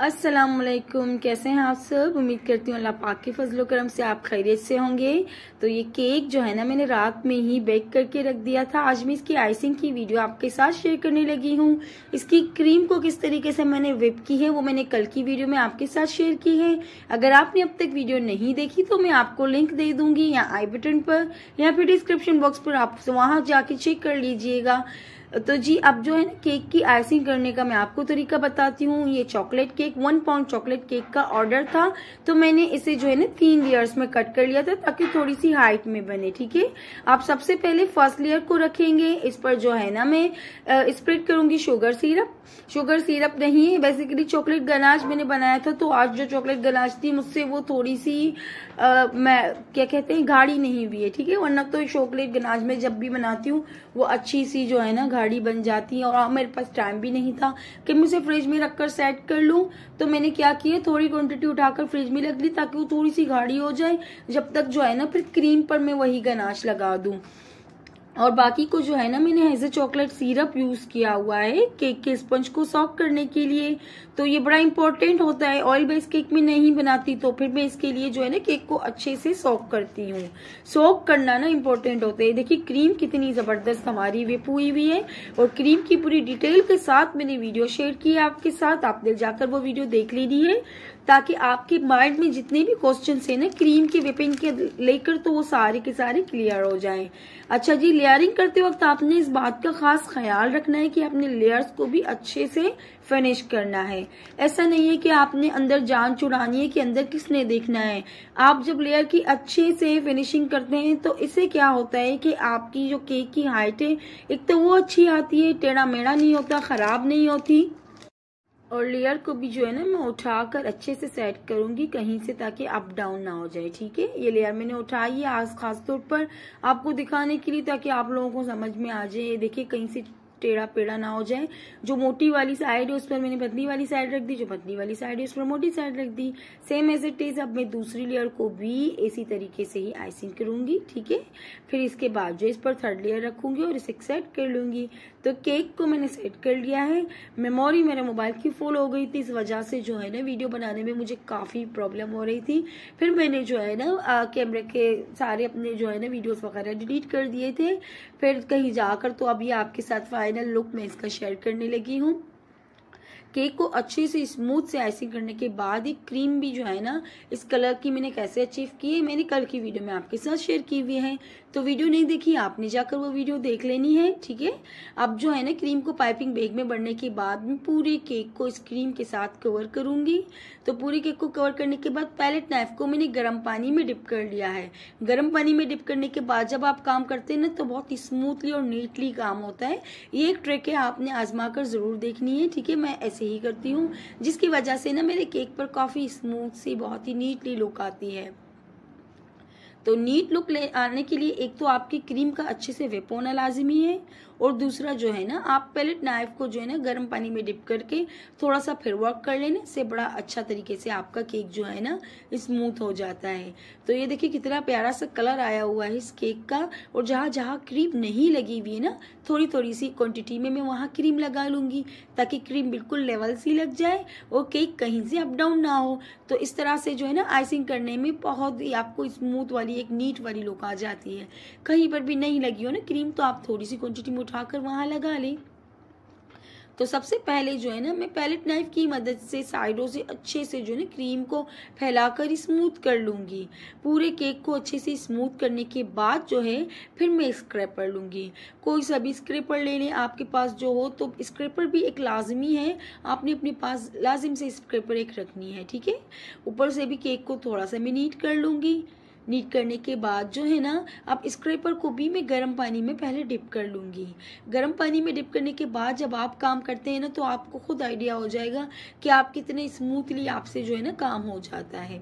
असलकुम कैसे हैं आप सब उम्मीद करती हूँ अल्लाह पाक के फजलो करम से आप खैरियत से होंगे तो ये केक जो है ना मैंने रात में ही बेक करके रख दिया था आज मैं इसकी आइसिंग की वीडियो आपके साथ शेयर करने लगी हूँ इसकी क्रीम को किस तरीके से मैंने विप की है वो मैंने कल की वीडियो में आपके साथ शेयर की है अगर आपने अब तक वीडियो नहीं देखी तो मैं आपको लिंक दे दूंगी या आई बटन पर या फिर डिस्क्रिप्शन बॉक्स पर आप वहाँ जाके चेक कर लीजिएगा तो जी अब जो है ना केक की आइसिंग करने का मैं आपको तरीका बताती हूँ ये chocolate cake one pound chocolate cake का ऑर्डर था तो मैंने इसे जो है ना तीन लेयर्स में कट कर लिया था ताकि थोड़ी सी हाइट में बने ठीक है आप सबसे पहले फर्स्ट लेयर को रखेंगे इस पर जो है ना मैं स्प्रेड करूंगी शुगर सीरप शुगर सीरप नहीं है बेसिकली चॉकलेट गनाज मैंने बनाया था तो आज जो चॉकलेट गनाज थी मुझसे वो थोड़ी सी आ, मैं क्या कहते हैं गाढ़ी नहीं हुई है ठीक है वरना तो चॉकलेट गनाज में जब भी बनाती हूँ वो अच्छी सी जो है ना साड़ी बन जाती है और हाँ, मेरे पास टाइम भी नहीं था कि मैं उसे फ्रिज में रखकर सेट कर लूँ तो मैंने क्या किया थोड़ी क्वांटिटी उठाकर फ्रिज में रख ली ताकि वो थोड़ी सी गाढ़ी हो जाए जब तक जो है ना फिर क्रीम पर मैं वही गनाश लगा दूँ और बाकी को जो है ना मैंने as a chocolate syrup use किया हुआ है केक के स्पंज को सॉफ्ट करने के लिए तो ये बड़ा इंपॉर्टेंट होता है ऑयल बेस्ड केक में नहीं बनाती तो फिर मैं इसके लिए जो है ना केक को अच्छे से सॉक करती हूँ सॉक करना ना इंपॉर्टेंट होता है देखिए क्रीम कितनी जबरदस्त हमारी विप हुई हुई है और क्रीम की पूरी डिटेल के साथ मैंने वीडियो शेयर की है आपके साथ आपने जाकर वो वीडियो देख लीजिए है ताकि आपके माइंड में जितने भी क्वेश्चन है ना क्रीम के विपिंग के लेकर तो वो सारे के सारे क्लियर हो जाए अच्छा जी लेयरिंग करते वक्त आपने इस बात का खास ख्याल रखना है कि आपने लेयर्स को भी अच्छे से फिनिश करना है ऐसा नहीं है कि आपने अंदर जान चुरानी है कि अंदर किसने देखना है आप जब लेयर की अच्छे से फिनिशिंग करते हैं तो इससे क्या होता है कि आपकी जो केक की हाइट है एक तो वो अच्छी आती है टेढ़ा मेढ़ा नहीं होता खराब नहीं होती और लेयर को भी जो है ना मैं उठाकर अच्छे से सेट करूंगी कहीं से ताकि अप डाउन ना हो जाए ठीक है ये लेयर मैंने उठाई है आज खासतौर पर आपको दिखाने के लिए ताकि आप लोगों को समझ में आ जाए ये देखिए कहीं से टेढ़ा पेड़ा ना हो जाए जो मोटी वाली साइड है उस पर मैंने पतली वाली साइड रख दी जो पतली वाली साइड है उस पर मोटी साइड रख दी सेम एज इट इज अब मैं दूसरी लेयर को भी इसी तरीके से ही आइसिंग करूंगी ठीक है फिर इसके बाद जो इस पर थर्ड लेयर रखूंगी और इसे सेट कर लूंगी तो केक को मैंने सेट कर लिया है मेमोरी मेरे मोबाइल की फुल हो गई थी इस वजह से जो है ना वीडियो बनाने में मुझे काफ़ी प्रॉब्लम हो रही थी फिर मैंने जो है ना कैमरे के सारे अपने जो है ना वीडियोस वगैरह डिलीट कर दिए थे फिर कहीं जाकर तो अभी आपके साथ फाइनल फाइनल लुक मैं इसका शेयर करने लगी हूँ केक को अच्छे से स्मूथ से आइसिंग करने के बाद ही क्रीम भी जो है ना इस कलर की मैंने कैसे अचीव की है मैंने कल की वीडियो में आपके साथ शेयर की हुई है तो वीडियो नहीं देखी आपने जाकर वो वीडियो देख लेनी है ठीक है अब जो है ना क्रीम को पाइपिंग बेग में बढ़ने के बाद मैं पूरे केक को इस क्रीम के साथ कवर करूंगी तो पूरे केक को कवर करने के बाद पैलेट नाइफ को मैंने गर्म पानी में डिप कर लिया है गर्म पानी में डिप करने के बाद जब आप काम करते हैं ना तो बहुत स्मूथली और नीटली काम होता है ये एक ट्रिक है आपने आजमा कर जरूर देखनी है ठीक है मैं ऐसे से ही करती हूँ जिसकी वजह से ना मेरे केक पर काफ़ी स्मूथ सी बहुत ही नीटली लुक आती है तो नीट लुक ले आने के लिए एक तो आपकी क्रीम का अच्छे से वेप होना लाजमी है और दूसरा जो है ना आप पहले नाइफ को जो है ना गर्म पानी में डिप करके थोड़ा सा फिर वर्क कर लेने से बड़ा अच्छा तरीके से आपका केक जो है ना स्मूथ हो जाता है तो ये देखिए कितना प्यारा सा कलर आया हुआ है इस केक का और जहाँ जहाँ क्रीम नहीं लगी हुई है ना थोड़ी थोड़ी सी क्वांटिटी में मैं वहाँ क्रीम लगा लूँगी ताकि क्रीम बिल्कुल लेवल सी लग जाए और केक कहीं से अप डाउन ना हो तो इस तरह से जो है ना आइसिंग करने में बहुत ही आपको स्मूथ वाली भी एक नीट वाली लुक आ जाती है कहीं पर भी नहीं लगी हो ना क्रीम तो आप थोड़ी सी क्वान्टिटी में उठा कर वहाँ लगा लें तो सबसे पहले जो है ना मैं पैलेट नाइफ की मदद से साइडों से अच्छे से जो है ना क्रीम को फैलाकर स्मूथ कर लूँगी पूरे केक को अच्छे से स्मूथ करने के बाद जो है फिर मैं स्क्रैपर लूँगी कोई सा भी स्क्रैपर ले लें आपके पास जो हो तो स्क्रैपर भी एक लाजमी है आपने अपने पास लाजिम से स्क्रैपर एक रखनी है ठीक है ऊपर से भी केक को थोड़ा सा मैं नीट कर लूँगी नीट करने के बाद जो है ना आप स्क्रैपर को भी मैं गर्म पानी में पहले डिप कर लूँगी गर्म पानी में डिप करने के बाद जब आप काम करते हैं ना तो आपको खुद आइडिया हो जाएगा कि आप कितने स्मूथली आपसे जो है ना काम हो जाता है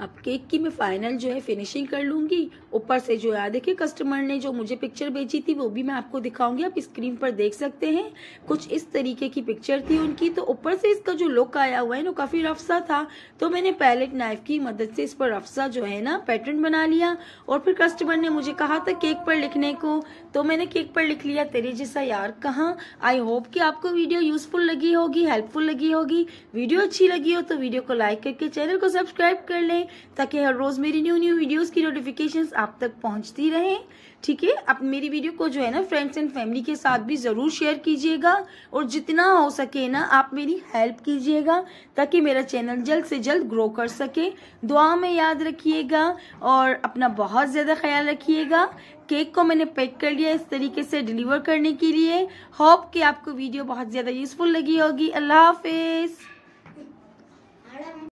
अब केक की मैं फाइनल जो है फिनिशिंग कर लूंगी ऊपर से जो है देखिए कस्टमर ने जो मुझे पिक्चर भेजी थी वो भी मैं आपको दिखाऊंगी आप स्क्रीन पर देख सकते हैं कुछ इस तरीके की पिक्चर थी उनकी तो ऊपर से इसका जो लुक आया हुआ है ना काफ़ी रफ्सा था तो मैंने पैलेट नाइफ की मदद से इस पर रफसा जो है ना पैटर्न बना लिया और फिर कस्टमर ने मुझे कहा था केक पर लिखने को तो मैंने केक पर लिख लिया तेरे जैसा यार कहा आई होप की आपको वीडियो यूजफुल लगी होगी हेल्पफुल लगी होगी वीडियो अच्छी लगी हो तो वीडियो को लाइक करके चैनल को सब्सक्राइब कर लें करें ताकि हर रोज मेरी न्यू न्यू वीडियोस की नोटिफिकेशंस आप तक पहुंचती रहें ठीक है आप मेरी वीडियो को जो है ना फ्रेंड्स एंड फैमिली के साथ भी जरूर शेयर कीजिएगा और जितना हो सके ना आप मेरी हेल्प कीजिएगा ताकि मेरा चैनल जल्द से जल्द ग्रो कर सके दुआ में याद रखिएगा और अपना बहुत ज़्यादा ख्याल रखिएगा केक को मैंने पैक कर लिया इस तरीके से डिलीवर करने के लिए होप कि आपको वीडियो बहुत ज़्यादा यूजफुल लगी होगी अल्लाह हाफिज़